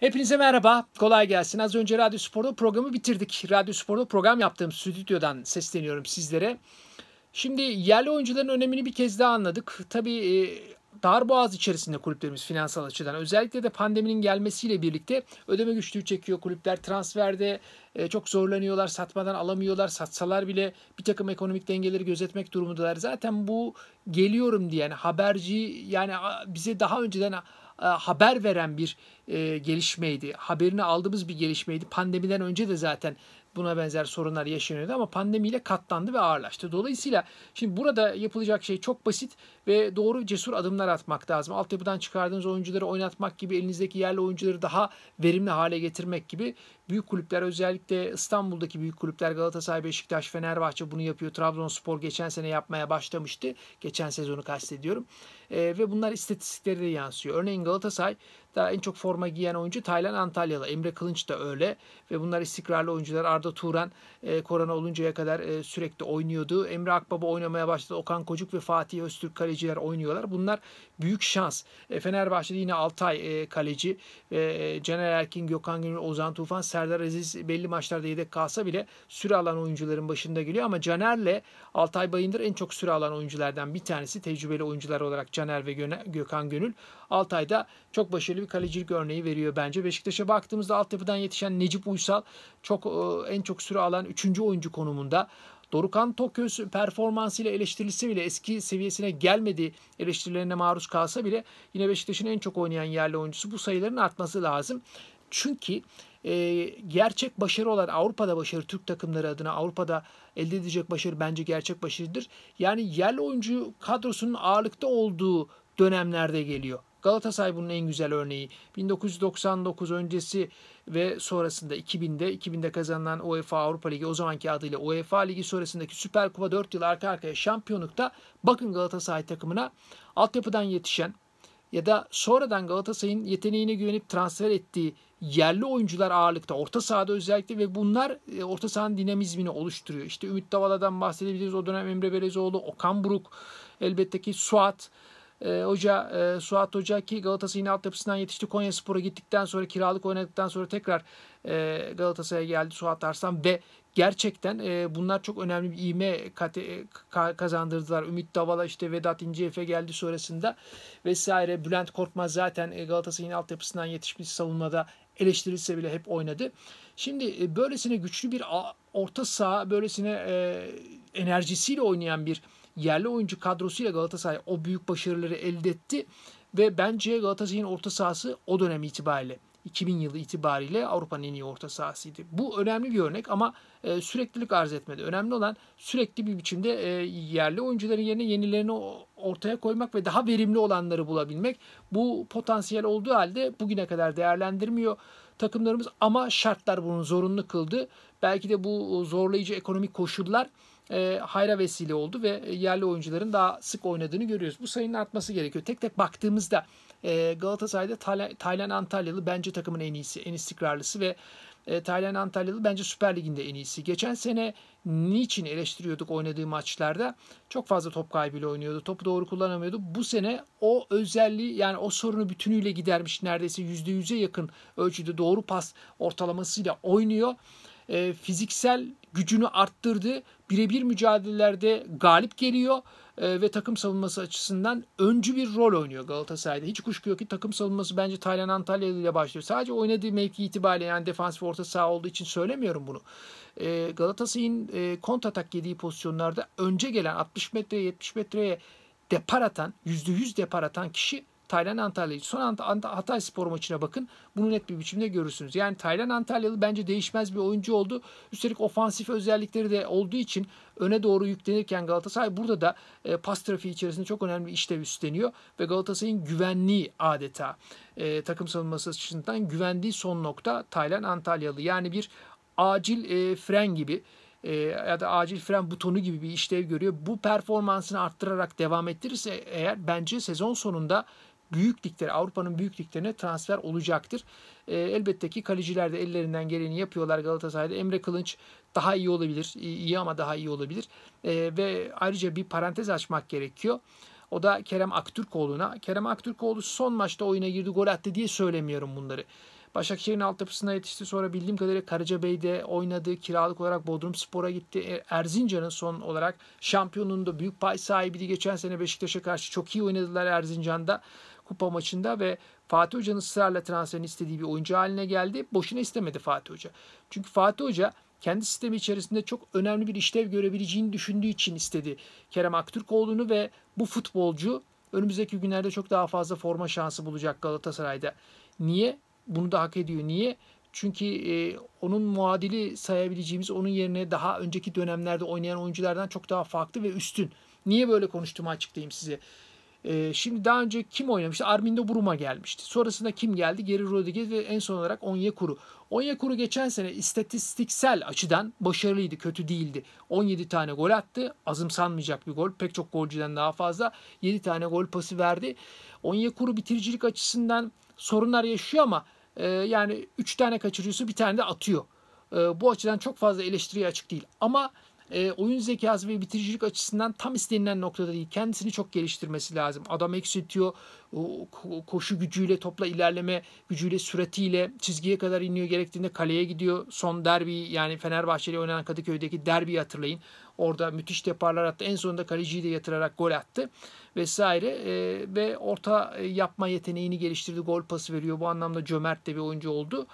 Hepinize merhaba, kolay gelsin. Az önce Radyo Spor'da programı bitirdik. Radyo Spor'da program yaptığım stüdyodan sesleniyorum sizlere. Şimdi yerli oyuncuların önemini bir kez daha anladık. Tabii e, dar boğaz içerisinde kulüplerimiz finansal açıdan. Özellikle de pandeminin gelmesiyle birlikte ödeme güçlüğü çekiyor kulüpler. Transferde e, çok zorlanıyorlar, satmadan alamıyorlar. Satsalar bile bir takım ekonomik dengeleri gözetmek durumundalar. Zaten bu geliyorum diyen haberci yani bize daha önceden e, haber veren bir e, gelişmeydi. Haberini aldığımız bir gelişmeydi. Pandemiden önce de zaten buna benzer sorunlar yaşanıyordu ama pandemiyle katlandı ve ağırlaştı. Dolayısıyla şimdi burada yapılacak şey çok basit ve doğru cesur adımlar atmak lazım. Altyapıdan çıkardığınız oyuncuları oynatmak gibi elinizdeki yerli oyuncuları daha verimli hale getirmek gibi büyük kulüpler özellikle İstanbul'daki büyük kulüpler Galatasaray, Beşiktaş, Fenerbahçe bunu yapıyor. Trabzonspor geçen sene yapmaya başlamıştı. Geçen sezonu kastediyorum. E, ve bunlar istatistikleri de yansıyor. Örneğin Galatasaray daha en çok forma giyen oyuncu Taylan Antalyalı. Emre Kılınç da öyle ve bunlar istikrarlı oyuncular. Arda Turan e, korona oluncaya kadar e, sürekli oynuyordu. Emre Akbaba oynamaya başladı. Okan Kocuk ve Fatih Öztürk kaleciler oynuyorlar. Bunlar büyük şans. E, Fenerbahçe'de yine Altay e, kaleci e, Caner Erkin, Gökhan Gönül, Ozan Tufan, Ser Serdar Aziz belli maçlarda yedek kalsa bile süre alan oyuncuların başında geliyor ama Caner'le Altay Bayındır en çok süre alan oyunculardan bir tanesi. Tecrübeli oyuncular olarak Caner ve Gökhan Gönül. Altay da çok başarılı bir kalecilik örneği veriyor bence. Beşiktaş'a baktığımızda altyapıdan yetişen Necip Uysal çok e, en çok süre alan 3. oyuncu konumunda. Dorukan Toköz performansıyla eleştirilse bile eski seviyesine gelmedi eleştirilerine maruz kalsa bile yine Beşiktaş'ın en çok oynayan yerli oyuncusu bu sayıların artması lazım. Çünkü e, gerçek başarı olan Avrupa'da başarı Türk takımları adına Avrupa'da elde edilecek başarı bence gerçek başarıdır. Yani yerli oyuncu kadrosunun ağırlıkta olduğu dönemlerde geliyor. Galatasaray bunun en güzel örneği. 1999 öncesi ve sonrasında 2000'de 2000'de kazanılan UEFA Avrupa Ligi o zamanki adıyla UEFA Ligi sonrasındaki Süper Kupa 4 yıl arka arkaya şampiyonlukta bakın Galatasaray takımına altyapıdan yetişen ya da sonradan Galatasaray'ın yeteneğine güvenip transfer ettiği yerli oyuncular ağırlıkta orta sahada özellikle ve bunlar e, orta sahanın dinamizmini oluşturuyor. İşte Ümit Davala'dan bahsedebiliriz o dönem Emre Belezoğlu, Okan Buruk elbette ki Suat e, Hoca, e, Suat Hoca ki Galatasaray'ın altyapısından yetişti. Konya Spor'a gittikten sonra kiralık oynadıktan sonra tekrar e, Galatasaray'a geldi Suat Arslan ve gerçekten e, bunlar çok önemli bir ivme kazandırdılar. Ümit Davala işte Vedat İnceyefe geldi sonrasında vesaire. Bülent Korkmaz zaten e, Galatasaray'ın altyapısından yetişmiş savunmada eleştirilse bile hep oynadı. Şimdi e, böylesine güçlü bir orta saha, böylesine e, enerjisiyle oynayan bir yerli oyuncu kadrosuyla Galatasaray o büyük başarıları elde etti ve bence Galatasaray'ın orta sahası o dönem itibariyle 2000 yılı itibariyle Avrupa'nın en iyi orta sahasıydı. Bu önemli bir örnek ama e, süreklilik arz etmedi. Önemli olan sürekli bir biçimde e, yerli oyuncuların yerine yenilerini ortaya koymak ve daha verimli olanları bulabilmek. Bu potansiyel olduğu halde bugüne kadar değerlendirmiyor takımlarımız ama şartlar bunu zorunlu kıldı. Belki de bu e, zorlayıcı ekonomik koşullar e, hayra vesile oldu ve e, yerli oyuncuların daha sık oynadığını görüyoruz. Bu sayının artması gerekiyor. Tek tek baktığımızda e, Galatasaray'da Taylan, Antalyalı bence takımın en iyisi, en istikrarlısı ve e, Taylan Antalyalı bence Süper Lig'inde en iyisi. Geçen sene niçin eleştiriyorduk oynadığı maçlarda? Çok fazla top kaybıyla oynuyordu. Topu doğru kullanamıyordu. Bu sene o özelliği yani o sorunu bütünüyle gidermiş. Neredeyse %100'e yakın ölçüde doğru pas ortalamasıyla oynuyor e, fiziksel gücünü arttırdı. Birebir mücadelelerde galip geliyor e, ve takım savunması açısından öncü bir rol oynuyor Galatasaray'da. Hiç kuşku yok ki takım savunması bence Taylan Antalya ile başlıyor. Sadece oynadığı mevki itibariyle yani defans ve orta saha olduğu için söylemiyorum bunu. E, Galatasaray'ın e, kontratak yediği pozisyonlarda önce gelen 60 metreye 70 metreye depar atan, %100 depar atan kişi Taylan Antalya'yı. Son Ant Ant Hatay Spor maçına bakın. Bunu net bir biçimde görürsünüz. Yani Taylan Antalyalı bence değişmez bir oyuncu oldu. Üstelik ofansif özellikleri de olduğu için öne doğru yüklenirken Galatasaray burada da e, pas trafiği içerisinde çok önemli bir işlev üstleniyor ve Galatasaray'ın güvenliği adeta e, takım savunması açısından güvendiği son nokta Taylan Antalyalı. Yani bir acil e, fren gibi e, ya da acil fren butonu gibi bir işlev görüyor. Bu performansını arttırarak devam ettirirse eğer bence sezon sonunda büyük ligleri, Avrupa'nın büyük liglerine transfer olacaktır. E, elbette ki kaleciler de ellerinden geleni yapıyorlar Galatasaray'da. Emre Kılınç daha iyi olabilir. iyi ama daha iyi olabilir. E, ve ayrıca bir parantez açmak gerekiyor. O da Kerem Aktürkoğlu'na. Kerem Aktürkoğlu son maçta oyuna girdi, gol attı diye söylemiyorum bunları. Başakşehir'in altyapısına yetişti. Sonra bildiğim kadarıyla Karacabey'de oynadı. Kiralık olarak Bodrum Spor'a gitti. E, Erzincan'ın son olarak şampiyonunda büyük pay sahibiydi. Geçen sene Beşiktaş'a karşı çok iyi oynadılar Erzincan'da kupa maçında ve Fatih Hoca'nın ısrarla transferini istediği bir oyuncu haline geldi. Boşuna istemedi Fatih Hoca. Çünkü Fatih Hoca kendi sistemi içerisinde çok önemli bir işlev görebileceğini düşündüğü için istedi Kerem Aktürkoğlu'nu ve bu futbolcu önümüzdeki günlerde çok daha fazla forma şansı bulacak Galatasaray'da. Niye? Bunu da hak ediyor. Niye? Çünkü e, onun muadili sayabileceğimiz onun yerine daha önceki dönemlerde oynayan oyunculardan çok daha farklı ve üstün. Niye böyle konuştuğumu açıklayayım size. E, şimdi daha önce kim oynamıştı? Armindo Bruma gelmişti. Sonrasında kim geldi? Geri Rodriguez ve en son olarak Onyekuru. Onyekuru geçen sene istatistiksel açıdan başarılıydı, kötü değildi. 17 tane gol attı. Azımsanmayacak bir gol. Pek çok golcüden daha fazla. 7 tane gol pası verdi. Onyekuru bitiricilik açısından sorunlar yaşıyor ama e, yani 3 tane kaçırıyorsa bir tane de atıyor. E, bu açıdan çok fazla eleştiriye açık değil. Ama e, oyun zekası ve bitiricilik açısından tam istenilen noktada değil. Kendisini çok geliştirmesi lazım. Adam eksiltiyor. O, koşu gücüyle, topla ilerleme gücüyle, süratiyle çizgiye kadar iniyor. Gerektiğinde kaleye gidiyor. Son derbi yani Fenerbahçe ile oynanan Kadıköy'deki derbiyi hatırlayın. Orada müthiş deparlar attı. En sonunda kaleciyi de yatırarak gol attı vesaire. E, ve orta e, yapma yeteneğini geliştirdi. Gol pası veriyor. Bu anlamda cömert de bir oyuncu oldu.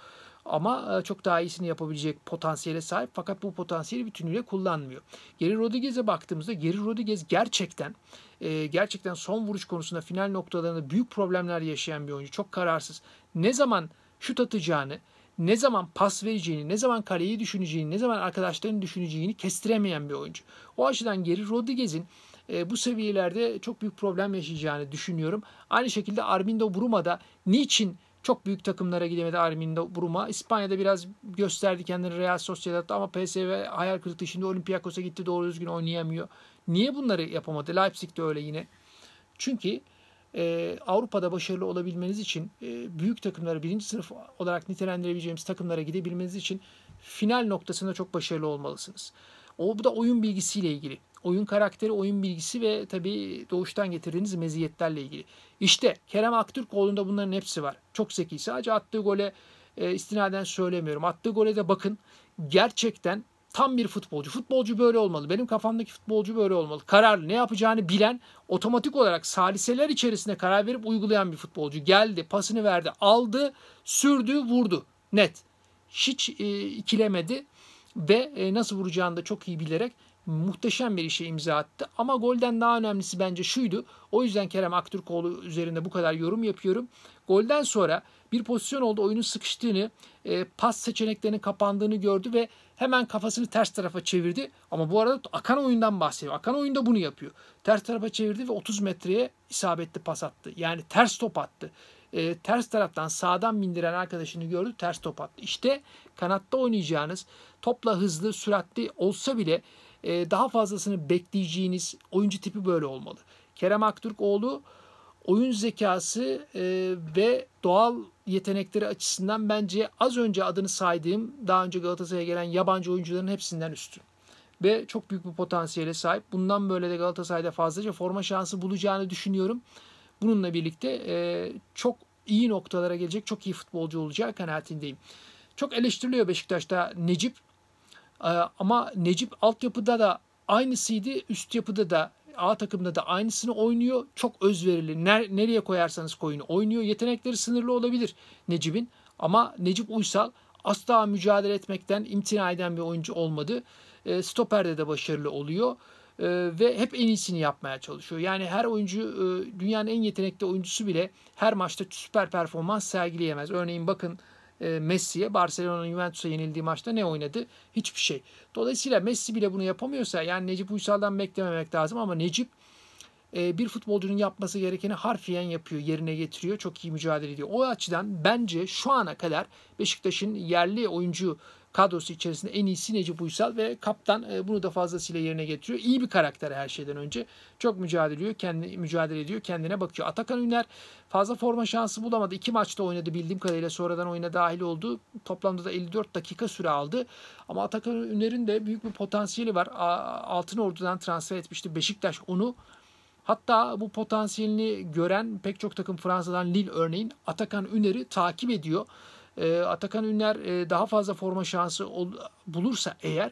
Ama e, çok daha iyisini yapabilecek potansiyele sahip fakat bu potansiyeli bütünüyle kullanmıyor. Geri Rodriguez'e baktığımızda Geri Rodriguez gerçekten e, gerçekten son vuruş konusunda final noktalarında büyük problemler yaşayan bir oyuncu. Çok kararsız. Ne zaman şut atacağını, ne zaman pas vereceğini, ne zaman kaleyi düşüneceğini, ne zaman arkadaşlarını düşüneceğini kestiremeyen bir oyuncu. O açıdan geri Rodriguez'in e, bu seviyelerde çok büyük problem yaşayacağını düşünüyorum. Aynı şekilde Armindo Bruma da niçin çok büyük takımlara gidemedi Armin Bruma. İspanya'da biraz gösterdi kendini Real Sociedad'da ama PSV hayal kırıklığı şimdi Olympiakos'a gitti doğru düzgün oynayamıyor. Niye bunları yapamadı? Leipzig de öyle yine. Çünkü e, Avrupa'da başarılı olabilmeniz için e, büyük takımlara birinci sınıf olarak nitelendirebileceğimiz takımlara gidebilmeniz için final noktasında çok başarılı olmalısınız. O bu da oyun bilgisiyle ilgili oyun karakteri, oyun bilgisi ve tabii doğuştan getirdiğiniz meziyetlerle ilgili. İşte Kerem Aktürkoğlu'nda bunların hepsi var. Çok zeki. Sadece attığı gole e, istinaden söylemiyorum. Attığı gole de bakın gerçekten tam bir futbolcu. Futbolcu böyle olmalı. Benim kafamdaki futbolcu böyle olmalı. Kararlı, ne yapacağını bilen, otomatik olarak saliseler içerisinde karar verip uygulayan bir futbolcu. Geldi, pasını verdi, aldı, sürdü, vurdu. Net. Hiç e, ikilemedi ve e, nasıl vuracağını da çok iyi bilerek muhteşem bir işe imza attı. Ama golden daha önemlisi bence şuydu. O yüzden Kerem Aktürkoğlu üzerinde bu kadar yorum yapıyorum. Golden sonra bir pozisyon oldu. Oyunun sıkıştığını, e, pas seçeneklerinin kapandığını gördü ve hemen kafasını ters tarafa çevirdi. Ama bu arada akan oyundan bahsediyor. Akan oyunda bunu yapıyor. Ters tarafa çevirdi ve 30 metreye isabetli pas attı. Yani ters top attı. E, ters taraftan sağdan bindiren arkadaşını gördü. Ters top attı. İşte kanatta oynayacağınız topla hızlı, süratli olsa bile ee, daha fazlasını bekleyeceğiniz oyuncu tipi böyle olmalı. Kerem Aktürkoğlu oyun zekası e, ve doğal yetenekleri açısından bence az önce adını saydığım daha önce Galatasaray'a gelen yabancı oyuncuların hepsinden üstün. Ve çok büyük bir potansiyele sahip. Bundan böyle de Galatasaray'da fazlaca forma şansı bulacağını düşünüyorum. Bununla birlikte e, çok iyi noktalara gelecek, çok iyi futbolcu olacağı kanaatindeyim. Çok eleştiriliyor Beşiktaş'ta Necip. Ee, ama Necip altyapıda da aynısıydı, üst yapıda da A takımda da aynısını oynuyor. Çok özverili. ner Nereye koyarsanız koyun oynuyor. Yetenekleri sınırlı olabilir Necip'in. Ama Necip Uysal asla mücadele etmekten imtina eden bir oyuncu olmadı. Ee, stoper'de de başarılı oluyor ee, ve hep en iyisini yapmaya çalışıyor. Yani her oyuncu e, dünyanın en yetenekli oyuncusu bile her maçta süper performans sergileyemez. Örneğin bakın e, Messi'ye Barcelona'nın Juventus'a yenildiği maçta ne oynadı? Hiçbir şey. Dolayısıyla Messi bile bunu yapamıyorsa yani Necip Uysal'dan beklememek lazım ama Necip e, bir futbolcunun yapması gerekeni harfiyen yapıyor, yerine getiriyor, çok iyi mücadele ediyor. O açıdan bence şu ana kadar Beşiktaş'ın yerli oyuncu kadrosu içerisinde en iyisi Necip Uysal ve kaptan e, bunu da fazlasıyla yerine getiriyor. İyi bir karakter her şeyden önce. Çok mücadele ediyor, kendi mücadele ediyor, kendine bakıyor. Atakan Ünler fazla forma şansı bulamadı. İki maçta oynadı bildiğim kadarıyla. Sonradan oyuna dahil oldu. Toplamda da 54 dakika süre aldı. Ama Atakan Ünler'in de büyük bir potansiyeli var. Altın Ordu'dan transfer etmişti. Beşiktaş onu Hatta bu potansiyelini gören pek çok takım Fransa'dan Lille örneğin Atakan Üner'i takip ediyor. Ee, Atakan Ünler e, daha fazla forma şansı bulursa eğer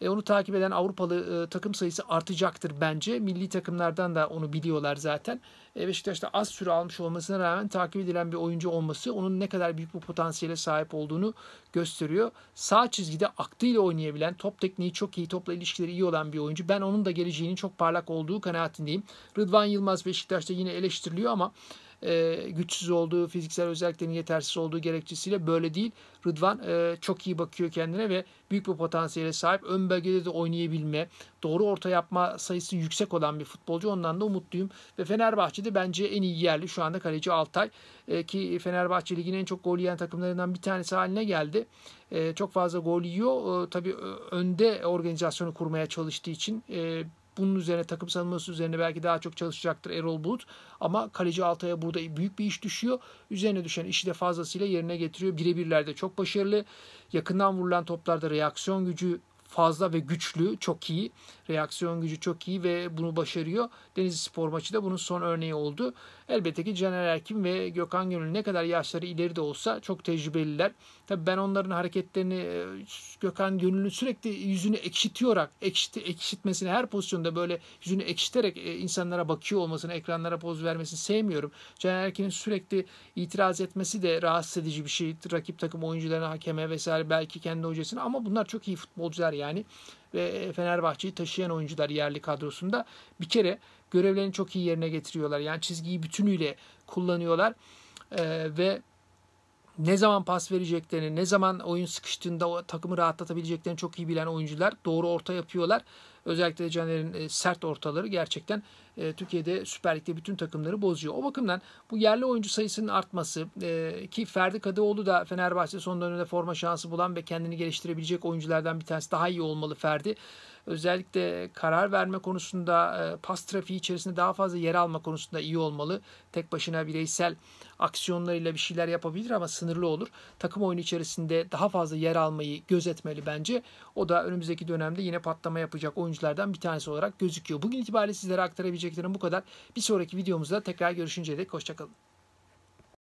e, onu takip eden Avrupalı e, takım sayısı artacaktır bence. Milli takımlardan da onu biliyorlar zaten. E, Beşiktaş'ta az süre almış olmasına rağmen takip edilen bir oyuncu olması onun ne kadar büyük bir potansiyele sahip olduğunu gösteriyor. Sağ çizgide aklıyla oynayabilen, top tekniği çok iyi, topla ilişkileri iyi olan bir oyuncu. Ben onun da geleceğinin çok parlak olduğu kanaatindeyim. Rıdvan Yılmaz Beşiktaş'ta yine eleştiriliyor ama e, güçsüz olduğu, fiziksel özelliklerinin yetersiz olduğu gerekçesiyle böyle değil. Rıdvan e, çok iyi bakıyor kendine ve büyük bir potansiyele sahip. Ön bölgede de oynayabilme, doğru orta yapma sayısı yüksek olan bir futbolcu. Ondan da umutluyum. Ve Fenerbahçe'de bence en iyi yerli şu anda kaleci Altay. E, ki Fenerbahçe Ligi'nin en çok gol yiyen takımlarından bir tanesi haline geldi. E, çok fazla gol yiyor. E, tabii e, önde organizasyonu kurmaya çalıştığı için e, bunun üzerine takım savunması üzerine belki daha çok çalışacaktır Erol Bulut. Ama kaleci Altay'a burada büyük bir iş düşüyor. Üzerine düşen işi de fazlasıyla yerine getiriyor. Birebirlerde çok başarılı. Yakından vurulan toplarda reaksiyon gücü fazla ve güçlü, çok iyi. Reaksiyon gücü çok iyi ve bunu başarıyor. Denizli Spor maçı da bunun son örneği oldu. Elbette ki Caner Erkin ve Gökhan Gönül ne kadar yaşları ileri de olsa çok tecrübeliler. Tabii ben onların hareketlerini e, Gökhan Gönül'ün sürekli yüzünü ekşitiyorak, ekşit, ekşitmesini her pozisyonda böyle yüzünü ekşiterek e, insanlara bakıyor olmasını, ekranlara poz vermesini sevmiyorum. Caner Erkin'in sürekli itiraz etmesi de rahatsız edici bir şey. Rakip takım oyuncularına, hakeme vesaire belki kendi hocasına ama bunlar çok iyi futbolcular yani. Ve e, Fenerbahçe'yi taşıyan oyuncular yerli kadrosunda bir kere görevlerini çok iyi yerine getiriyorlar. Yani çizgiyi bütünüyle kullanıyorlar. Ee, ve ne zaman pas vereceklerini, ne zaman oyun sıkıştığında o takımı rahatlatabileceklerini çok iyi bilen oyuncular. Doğru orta yapıyorlar Özellikle de Caner'in e, sert ortaları gerçekten e, Türkiye'de Süper Lig'de bütün takımları bozuyor. O bakımdan bu yerli oyuncu sayısının artması e, ki Ferdi Kadıoğlu da Fenerbahçe son dönemde forma şansı bulan ve kendini geliştirebilecek oyunculardan bir tanesi daha iyi olmalı Ferdi. Özellikle karar verme konusunda pas trafiği içerisinde daha fazla yer alma konusunda iyi olmalı. Tek başına bireysel aksiyonlarıyla bir şeyler yapabilir ama sınırlı olur. Takım oyunu içerisinde daha fazla yer almayı gözetmeli bence. O da önümüzdeki dönemde yine patlama yapacak oyuncu teknolojilerden bir tanesi olarak gözüküyor. Bugün itibariyle sizlere aktarabileceklerim bu kadar. Bir sonraki videomuzda tekrar görüşünceye dek hoşçakalın.